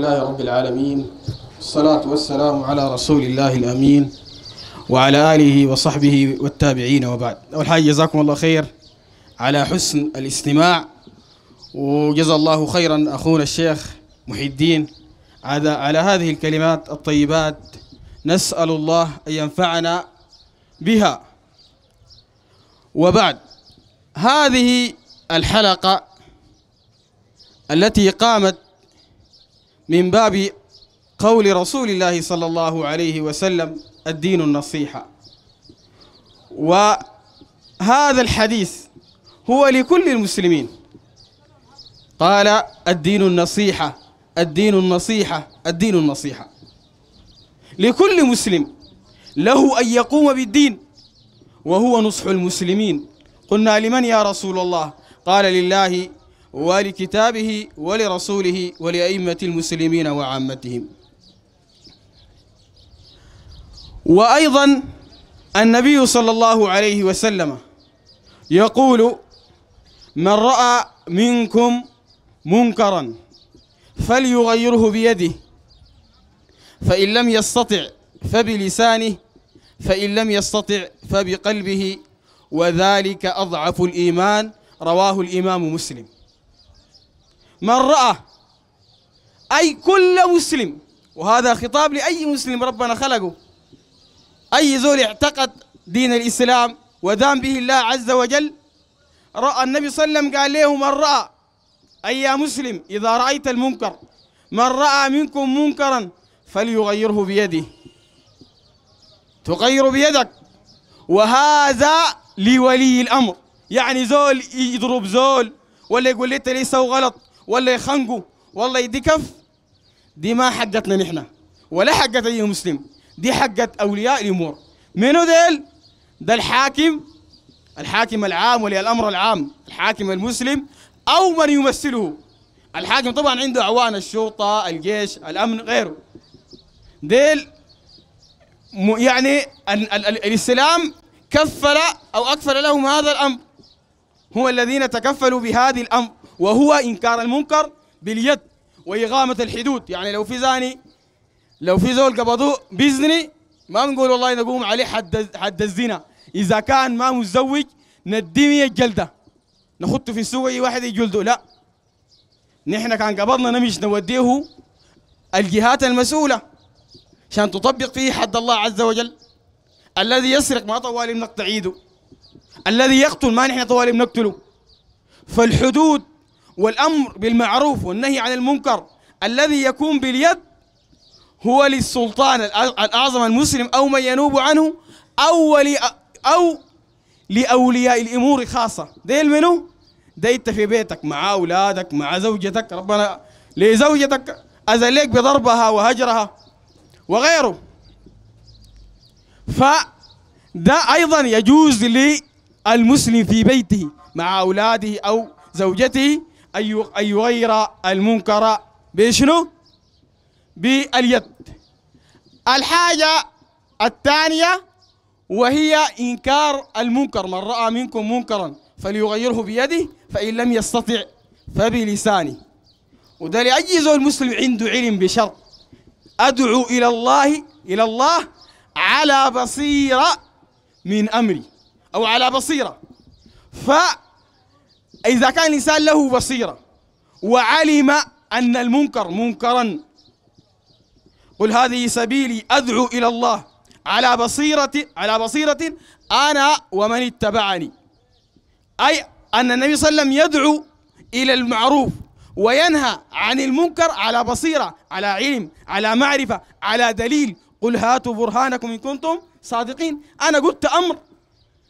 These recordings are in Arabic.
لله رب العالمين والصلاة والسلام على رسول الله الأمين وعلى آله وصحبه والتابعين وبعد أول حاجة جزاكم الله خير على حسن الاستماع وجزا الله خيرا أخونا الشيخ محي الدين على هذه الكلمات الطيبات نسأل الله أن ينفعنا بها وبعد هذه الحلقة التي قامت من باب قول رسول الله صلى الله عليه وسلم الدين النصيحة وهذا الحديث هو لكل المسلمين قال الدين النصيحة الدين النصيحة الدين النصيحة لكل مسلم له أن يقوم بالدين وهو نصح المسلمين قلنا لمن يا رسول الله قال لله ولكتابه ولرسوله ولأئمة المسلمين وعامتهم وأيضا النبي صلى الله عليه وسلم يقول من رأى منكم منكرا فليغيره بيده فإن لم يستطع فبلسانه فإن لم يستطع فبقلبه وذلك أضعف الإيمان رواه الإمام مسلم من رأى أي كل مسلم وهذا خطاب لأي مسلم ربنا خلقه أي زول اعتقد دين الإسلام ودام به الله عز وجل رأى النبي صلى الله عليه وسلم قال له من رأى أي يا مسلم إذا رأيت المنكر من رأى منكم منكرا فليغيره بيده تغير بيدك وهذا لولي الأمر يعني زول يضرب زول ولا يقول لي انت غلط ولا يخنقوا ولا يدي كف دي ما حقتنا نحن ولا حقت اي مسلم دي حقت اولياء الامور منو ديل ده الحاكم الحاكم العام ولي الامر العام الحاكم المسلم او من يمثله الحاكم طبعا عنده اعوان الشرطه الجيش الامن غيره ديل يعني ال ال ال الاسلام كفل او اكفل لهم هذا الامر هم الذين تكفلوا بهذه الامر وهو إنكار المنكر باليد وإقامة الحدود يعني لو في زاني لو في زول قبضوه بيزني ما بنقول والله نقوم عليه حد حد الزنا إذا كان ما متزوج نديه الجلدة نخطه في السوق أي واحد يجلده لا نحن كان قبضنا نمش نوديه الجهات المسؤولة عشان تطبق فيه حد الله عز وجل الذي يسرق ما طوالي بنقطع ايده الذي يقتل ما نحن طوالي بنقتله فالحدود والأمر بالمعروف والنهي عن المنكر الذي يكون باليد هو للسلطان الأعظم المسلم أو من ينوب عنه أو أو لأولياء الأمور خاصة ديل منو؟ ده انت في بيتك مع أولادك مع زوجتك ربنا لزوجتك أزليك بضربها وهجرها وغيره فده أيضا يجوز للمسلم في بيته مع أولاده أو زوجته أن يغير المنكر بشنو؟ باليد الحاجة الثانية وهي إنكار المنكر من رأى منكم منكرا فليغيره بيده فإن لم يستطع فبلسانه وده لأجزه المسلم عنده علم بشر أدعو إلى الله إلى الله على بصيرة من أمري أو على بصيرة فأ إذا كان الإنسان له بصيرة وعلم أن المنكر منكرا قل هذه سبيلي أدعو إلى الله على بصيرة على بصيرة أنا ومن اتبعني أي أن النبي صلى الله عليه وسلم يدعو إلى المعروف وينهى عن المنكر على بصيرة على علم على معرفة على دليل قل هاتوا برهانكم إن كنتم صادقين أنا قلت أمر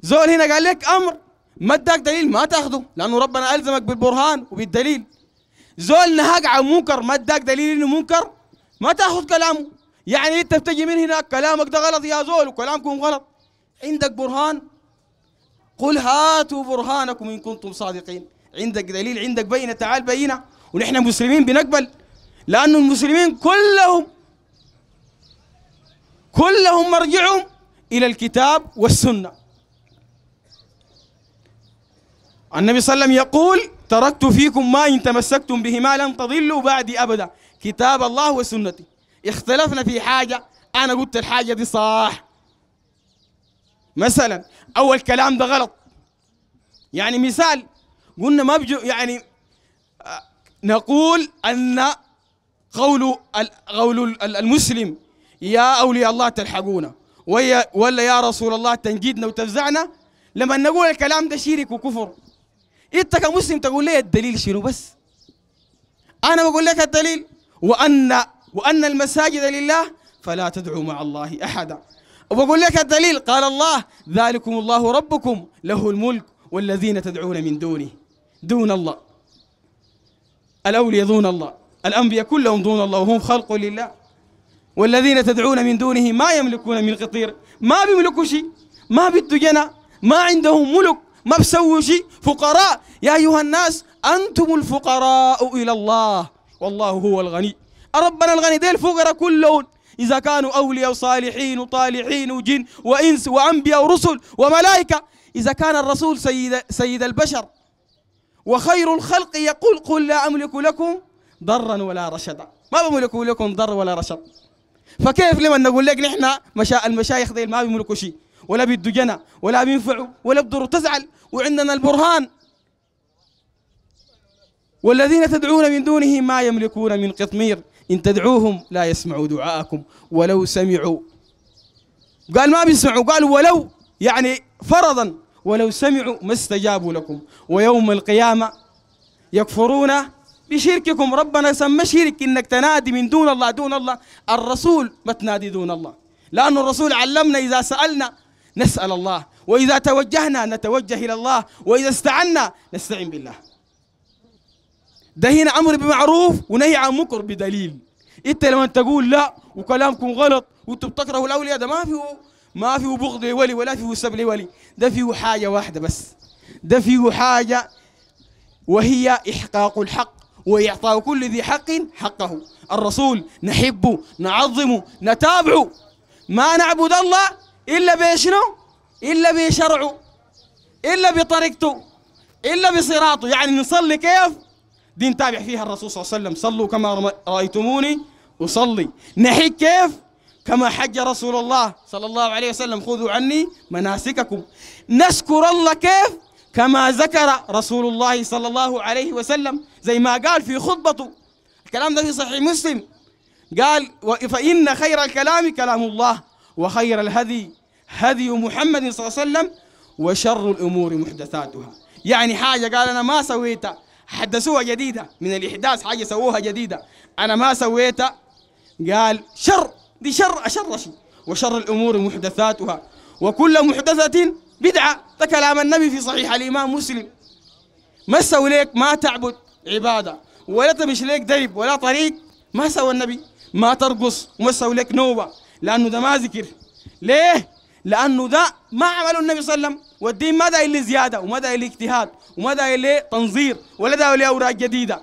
زول هنا قال لك أمر ما اداك دليل ما تاخذه لانه ربنا الزمك بالبرهان وبالدليل زول نهاك عن منكر ما اداك دليل انه منكر ما تاخذ كلامه يعني انت بتجي من هناك كلامك ده غلط يا زول وكلامكم غلط عندك برهان قل هاتوا برهانكم ان كنتم صادقين عندك دليل عندك بينه تعال بينه ونحن مسلمين بنقبل لانه المسلمين كلهم كلهم مرجعهم الى الكتاب والسنه النبي صلى الله عليه وسلم يقول تركت فيكم ما إن تمسكتم بهما لن تضلوا بعدي أبدا كتاب الله وسنتي اختلفنا في حاجة أنا قلت الحاجة دي صح مثلا أول الكلام ده غلط يعني مثال قلنا ما بجو يعني آه، نقول أن قول قول المسلم يا أولياء الله تلحقونا ولا يا رسول الله تنجدنا وتفزعنا لما نقول الكلام ده شرك وكفر انت كمسلم تقول لي الدليل شنو بس انا بقول لك الدليل وان وان المساجد لله فلا تدعوا مع الله احدا وبقول لك الدليل قال الله ذلكم الله ربكم له الملك والذين تدعون من دونه دون الله الاولياء دون الله الانبياء كلهم دون الله وهم خلق لله والذين تدعون من دونه ما يملكون من قطير ما بيملكوا شيء ما بده جنى ما عندهم ملك ما بسووا شيء فقراء يا أيها الناس أنتم الفقراء إلى الله والله هو الغني ربنا الغني ذي الفقراء كلهم إذا كانوا أولياء وصالحين وطالحين وجن وإنس وأنبياء ورسل وملائكة إذا كان الرسول سيد, سيد البشر وخير الخلق يقول قل لا أملك لكم ضرا ولا رشدا ما بملك لكم ضر ولا رشد فكيف لما نقول لك نحن مشا المشايخ ذي ما بيملكوا شيء ولا بيدو جنى ولا بينفعوا ولا بدره تزعل وعندنا البرهان والذين تدعون من دونه ما يملكون من قطمير إن تدعوهم لا يسمعوا دعاءكم ولو سمعوا قال ما بيسمعوا قال ولو يعني فرضا ولو سمعوا ما استجابوا لكم ويوم القيامة يكفرون بشرككم ربنا سمى شرك إنك تنادي من دون الله دون الله الرسول ما تنادي دون الله لأن الرسول علمنا إذا سألنا نسأل الله وإذا توجهنا نتوجه إلى الله وإذا استعنا نستعين بالله ده هنا أمر بمعروف ونهي عن منكر بدليل أنت لما تقول لا وكلامكم غلط وأنتم بتكرهوا الأولياء ده ما فيه ما فيه بغض لولي ولا فيه سب لولي ده فيه حاجة واحدة بس ده فيه حاجة وهي إحقاق الحق وإعطاء كل ذي حق حقه الرسول نحبه نعظمه نتابعه ما نعبد الله إلا بشنو؟ إلا بشرعه إلا بطريقته إلا بصراطه يعني نصلي كيف؟ دي نتابع فيها الرسول صلى الله عليه وسلم صلوا كما رأيتموني أصلي نحج كيف؟ كما حج رسول الله صلى الله عليه وسلم خذوا عني مناسككم نشكر الله كيف؟ كما ذكر رسول الله صلى الله عليه وسلم زي ما قال في خطبته الكلام ده في صحيح مسلم قال فإن خير الكلام كلام الله وخير الهدي هدي محمد صلى الله عليه وسلم وشر الأمور محدثاتها يعني حاجة قال أنا ما سويتها حدثوها جديدة من الإحداث حاجة سووها جديدة أنا ما سويتها قال شر دي شر أشر شيء وشر الأمور محدثاتها وكل محدثة بدعة ده كلام النبي في صحيح الإمام مسلم ما سوي ليك ما تعبد عبادة ولا تمشي ليك درب ولا طريق ما سوى النبي ما ترقص وما سوي ليك نوبة لأنه ده ما ذكر ليه لأنه ده ما عمله النبي صلى الله عليه وسلم والدين ما داعي لزيادة وما داعي اجتهاد وما داعي تنظير ولا داعي لأوراق جديدة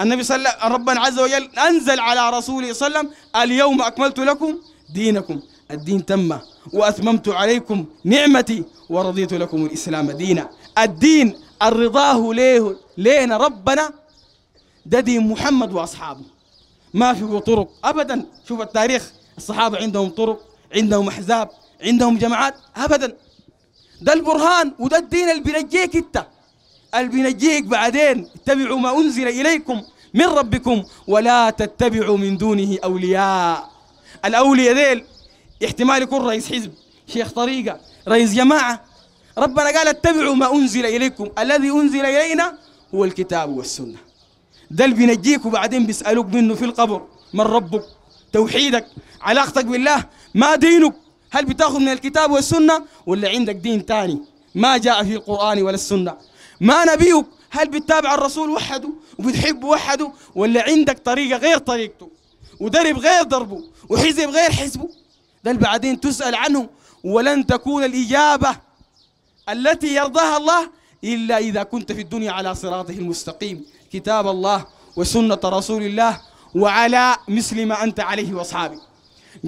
النبي صلى الله ربنا عز وجل أنزل على رسوله صلى الله عليه وسلم اليوم أكملت لكم دينكم الدين تم وأتممت عليكم نعمتي ورضيت لكم الإسلام دينا الدين الرضاه ليه لينا ربنا ده دين محمد وأصحابه ما فيه طرق أبدا شوف التاريخ الصحابة عندهم طرق عندهم أحزاب عندهم جماعات ابدا ده البرهان وده الدين اللي بينجيك انت اللي بينجيك بعدين اتبعوا ما انزل اليكم من ربكم ولا تتبعوا من دونه اولياء الاولياء ذيل احتمال يكون رئيس حزب شيخ طريقه رئيس جماعه ربنا قال اتبعوا ما انزل اليكم الذي انزل الينا هو الكتاب والسنه ده اللي بينجيك وبعدين بيسالوك منه في القبر من ربك توحيدك علاقتك بالله ما دينك هل بتاخذ من الكتاب والسنة ولا عندك دين ثاني ما جاء في القرآن ولا السنة ما نبيك هل بتتابع الرسول وحده وبتحبه وحده ولا عندك طريقة غير طريقته ودرب غير دربه وحزب غير حزبه ده بعدين تسأل عنه ولن تكون الإجابة التي يرضاها الله إلا إذا كنت في الدنيا على صراطه المستقيم كتاب الله وسنة رسول الله وعلى مثل ما أنت عليه وأصحابك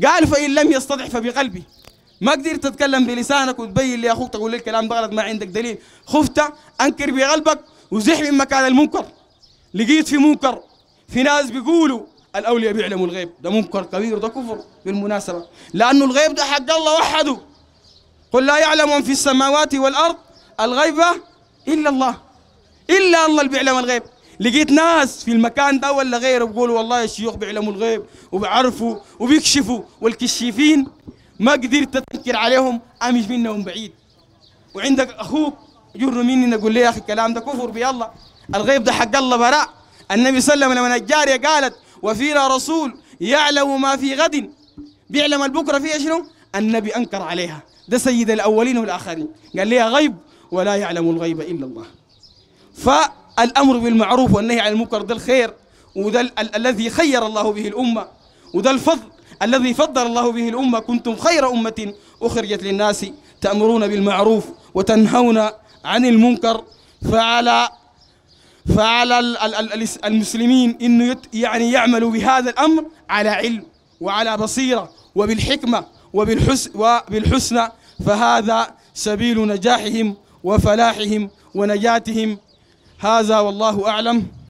قال فإن لم يستطع فبقلبي ما قدرت تتكلم بلسانك وتبين لي أخوك تقول لي الكلام ده غلط ما عندك دليل خفت أنكر بقلبك وزح من مكان المنكر لقيت في منكر في ناس بيقولوا الأولياء بيعلموا الغيب ده منكر كبير ده كفر بالمناسبة لأنه الغيب ده حق الله وحده قل لا يعلم من في السماوات والأرض الغيبة إلا الله إلا الله اللي بيعلم الغيب لقيت ناس في المكان ده ولا غيره بيقولوا والله الشيوخ بيعلموا الغيب وبيعرفوا وبيكشفوا والكشيفين ما قدرت تنكر عليهم امش منهم بعيد وعندك اخوك جر مني نقول له يا اخي الكلام ده كفر بالله الغيب ده حق الله براء النبي صلى الله عليه وسلم لما الجاريه قالت وفينا رسول يعلم ما في غد بيعلم البكره فيها شنو؟ النبي انكر عليها ده سيد الاولين والاخرين قال لها غيب ولا يعلم الغيب الا الله ف الأمر بالمعروف والنهي عن المنكر ده الخير وده ال ال الذي خير الله به الأمة وده الفضل الذي فضل الله به الأمة كنتم خير أمة أخرجت للناس تأمرون بالمعروف وتنهون عن المنكر فعلى فعلى المسلمين انه يعني يعملوا بهذا الامر على علم وعلى بصيره وبالحكمه وبالحس وبالحسنى فهذا سبيل نجاحهم وفلاحهم ونجاتهم هذا والله أعلم